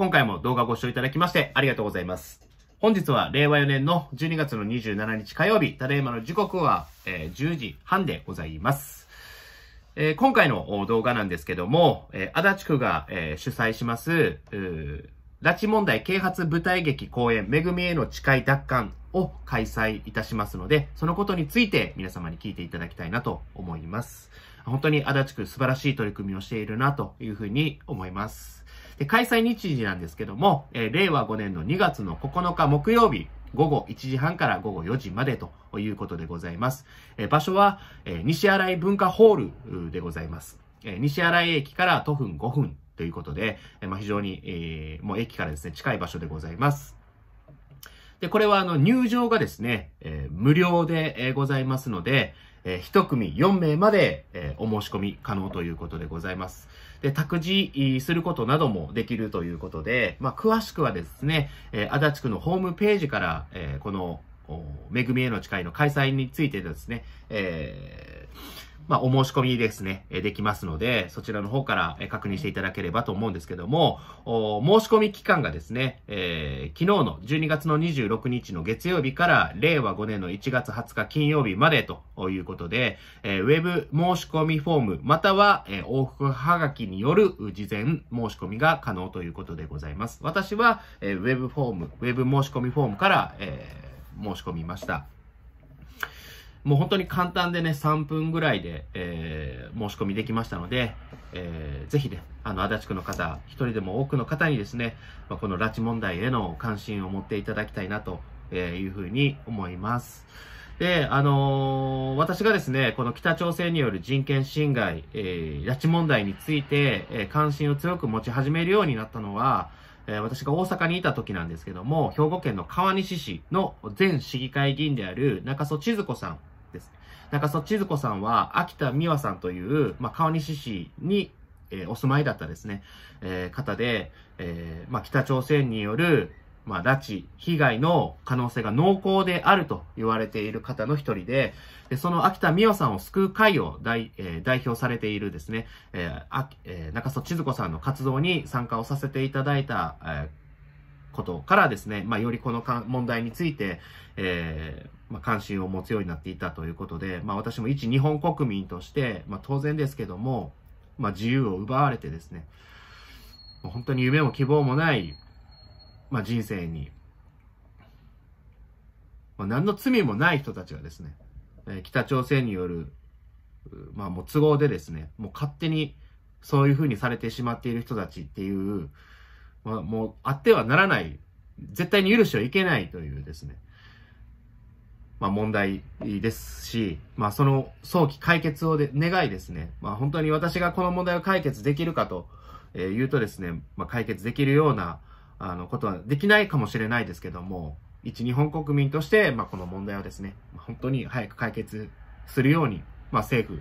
今回も動画ご視聴いただきましてありがとうございます。本日は令和4年の12月の27日火曜日、ただいまの時刻は、えー、10時半でございます。えー、今回の動画なんですけども、えー、足立区が、えー、主催します、拉致問題啓発舞台劇公演、恵みへの誓い奪還を開催いたしますので、そのことについて皆様に聞いていただきたいなと思います。本当に足立区素晴らしい取り組みをしているなというふうに思います。で、開催日時なんですけども、えー、令和5年の2月の9日木曜日、午後1時半から午後4時までということでございます。えー、場所は、えー、西新井文化ホールでございます。えー、西新井駅から徒歩5分ということで、えー、まあ、非常に、えー、もう駅からですね、近い場所でございます。で、これはあの入場がですね、えー、無料でございますので、えー、1組4名まで、えー、お申し込み可能ということでございます。で、託児することなどもできるということで、まあ、詳しくはですね、えー、足立区のホームページから、えー、この、めぐみへの誓いの開催についてですね、えーまあ、お申し込みですね、できますので、そちらの方から確認していただければと思うんですけども、申し込み期間がですね、えー、昨日の12月の26日の月曜日から令和5年の1月20日金曜日までということで、えー、ウェブ申し込みフォームまたは、えー、往復はがきによる事前申し込みが可能ということでございます。私は、えー、ウェブフォーム、ウェブ申し込みフォームから、えー、申し込みました。もう本当に簡単でね、3分ぐらいで、えー、申し込みできましたので、えー、ぜひね、あの、足立区の方、一人でも多くの方にですね、まあ、この拉致問題への関心を持っていただきたいなというふうに思います。で、あのー、私がですね、この北朝鮮による人権侵害、えー、拉致問題について、えー、関心を強く持ち始めるようになったのは、えー、私が大阪にいた時なんですけども、兵庫県の川西市の前市議会議員である中曽千鶴子さん中曽千鶴子さんは、秋田美和さんという、まあ、川西市に、えー、お住まいだったですね、えー、方で、えー、まあ、北朝鮮による、まあ、拉致、被害の可能性が濃厚であると言われている方の一人で、でその秋田美和さんを救う会を代,、えー、代表されているですね、えーあえー、中曽千鶴子さんの活動に参加をさせていただいた、えー、ことからですね、まあ、よりこの問題について、えーま関心を持つようになっていたということで、まあ、私も一日本国民として、まあ、当然ですけども、まあ、自由を奪われてですね、もう本当に夢も希望もない、まあ、人生に、まあ、何の罪もない人たちがですね、え北朝鮮による、まあ、もう都合でですね、もう勝手にそういうふうにされてしまっている人たちっていう、まあ、もうあってはならない、絶対に許してはいけないというですね、まあ、問題ですし、まあ、その早期解決をで願いですね、まあ、本当に私がこの問題を解決できるかと言うとですね、まあ、解決できるようなあのことはできないかもしれないですけども、一、日本国民として、まあ、この問題をですね、本当に早く解決するように、まあ、政府、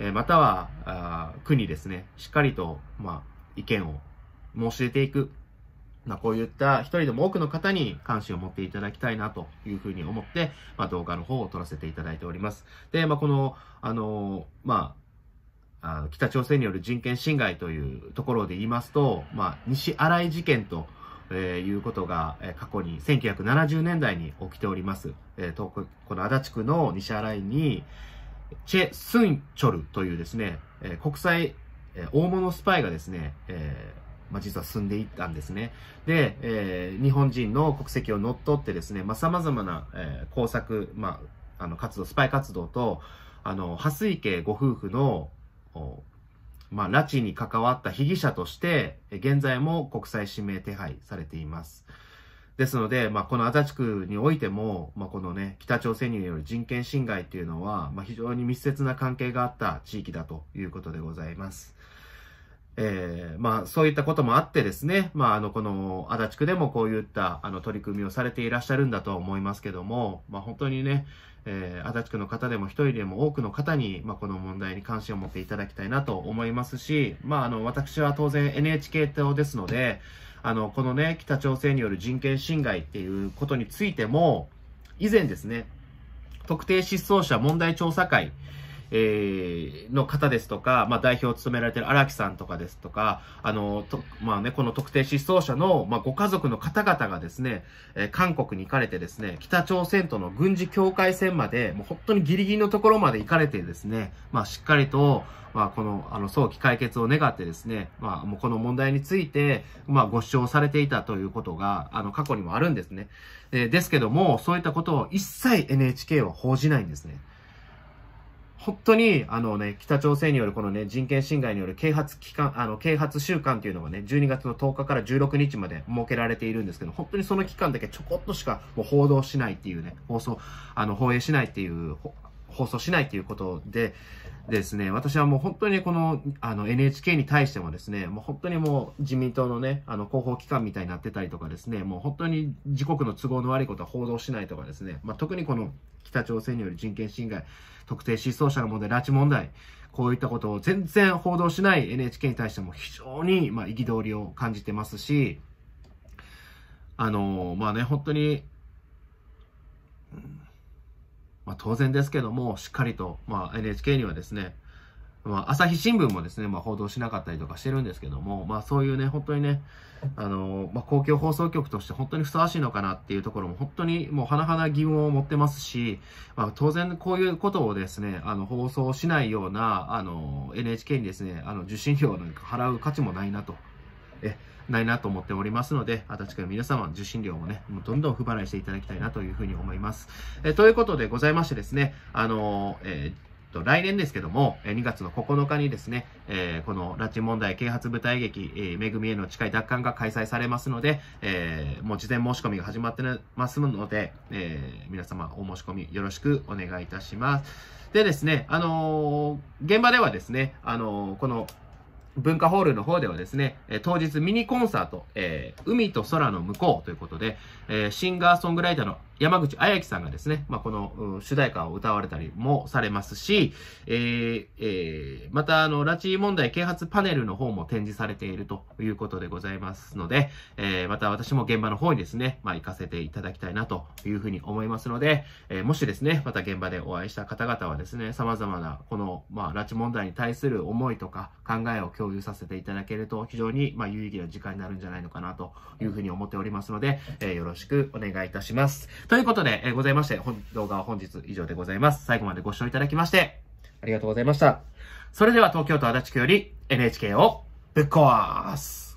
えまたはあ国ですね、しっかりと、まあ、意見を申し出ていくまあ、こういった一人でも多くの方に関心を持っていただきたいなというふうに思って、まあ、動画の方を撮らせていただいております。で、まあ、この、あの、まあ、あの北朝鮮による人権侵害というところで言いますと、まあ、西新井事件と、えー、いうことが、えー、過去に1970年代に起きております。えー、東この足立区の西新井に、チェ・スンチョルというですね、えー、国際、えー、大物スパイがですね、えー、まあ、実は進んでいったんですね。で、えー、日本人の国籍を乗っ取ってですね、まあ、様々な、えー、工作、まあ、あの、活動、スパイ活動と、あの、蓮池家ご夫婦の、まあ、拉致に関わった被疑者として、現在も国際指名手配されています。ですので、まあ、この足立区においても、まあ、このね、北朝鮮による人権侵害というのは、まあ、非常に密接な関係があった地域だということでございます。えー、まあ、そういったこともあってですね、まあ、あの、この、足立区でもこういった、あの、取り組みをされていらっしゃるんだと思いますけども、まあ、本当にね、えー、足立区の方でも一人でも多くの方に、まあ、この問題に関心を持っていただきたいなと思いますし、まあ、あの、私は当然 NHK 党ですので、あの、このね、北朝鮮による人権侵害っていうことについても、以前ですね、特定失踪者問題調査会、えー、の方ですとか、まあ、代表を務められている荒木さんとかですとか、あの、とまあね、この特定失踪者の、まあ、ご家族の方々がですね、えー、韓国に行かれてですね、北朝鮮との軍事境界線まで、もう本当にギリギリのところまで行かれてですね、まあ、しっかりと、まあ、この、あの、早期解決を願ってですね、まあ、もうこの問題について、まあ、ご主張されていたということが、あの、過去にもあるんですね。えー、ですけども、そういったことを一切 NHK は報じないんですね。本当に、あのね、北朝鮮によるこのね、人権侵害による啓発期間、あの、啓発週間というのがね、12月の10日から16日まで設けられているんですけど、本当にその期間だけちょこっとしかもう報道しないっていうね、放送、あの、放映しないっていう、放送しないということで、ですね、私はもう本当にこの、あの、NHK に対してもですね、もう本当にもう自民党のね、あの、広報機関みたいになってたりとかですね、もう本当に自国の都合の悪いことは報道しないとかですね、まあ、特にこの北朝鮮による人権侵害、特定失踪者の問題、拉致問題、こういったことを全然報道しない NHK に対しても非常に、まあ、憤りを感じてますし、あの、まあね、本当に、まあ、当然ですけども、しっかりと、まあ、NHK にはですね、まあ、朝日新聞もですね、まあ、報道しなかったりとかしてるんですけども、まあ、そういうね、本当にね、あのまあ、公共放送局として本当にふさわしいのかなっていうところも、本当にもう、甚だ疑問を持ってますし、まあ、当然、こういうことをですね、あの、放送しないような、あの、NHK にですね、あの、受信料なんか払う価値もないなと。えないなと思っておりますので、足立区の皆様、受信料もね、もうどんどん不払いしていただきたいなというふうに思います。えということでございましてですね、あのえーと、来年ですけども、2月の9日にですね、えー、この拉致問題啓発舞台劇、えー、めみへの誓い奪還が開催されますので、えー、もう事前申し込みが始まってますので、えー、皆様お申し込みよろしくお願いいたします。でですね、あのー、現場ではですね、あのー、この文化ホールの方ではですね、当日ミニコンサート、えー、海と空の向こうということで、えー、シンガーソングライターの山口彩樹さんがですね、まあ、この主題歌を歌われたりもされますし、えー、えー、また、あの、拉致問題啓発パネルの方も展示されているということでございますので、えー、また私も現場の方にですね、まあ、行かせていただきたいなというふうに思いますので、えもしですね、また現場でお会いした方々はですね、様々なこの、まあ、拉致問題に対する思いとか考えを共有させていただけると非常に、ま有意義な時間になるんじゃないのかなというふうに思っておりますので、えよろしくお願いいたします。ということで、えー、ございまして、本、動画は本日以上でございます。最後までご視聴いただきまして、ありがとうございました。それでは東京都足立区より NHK をぶっ壊す。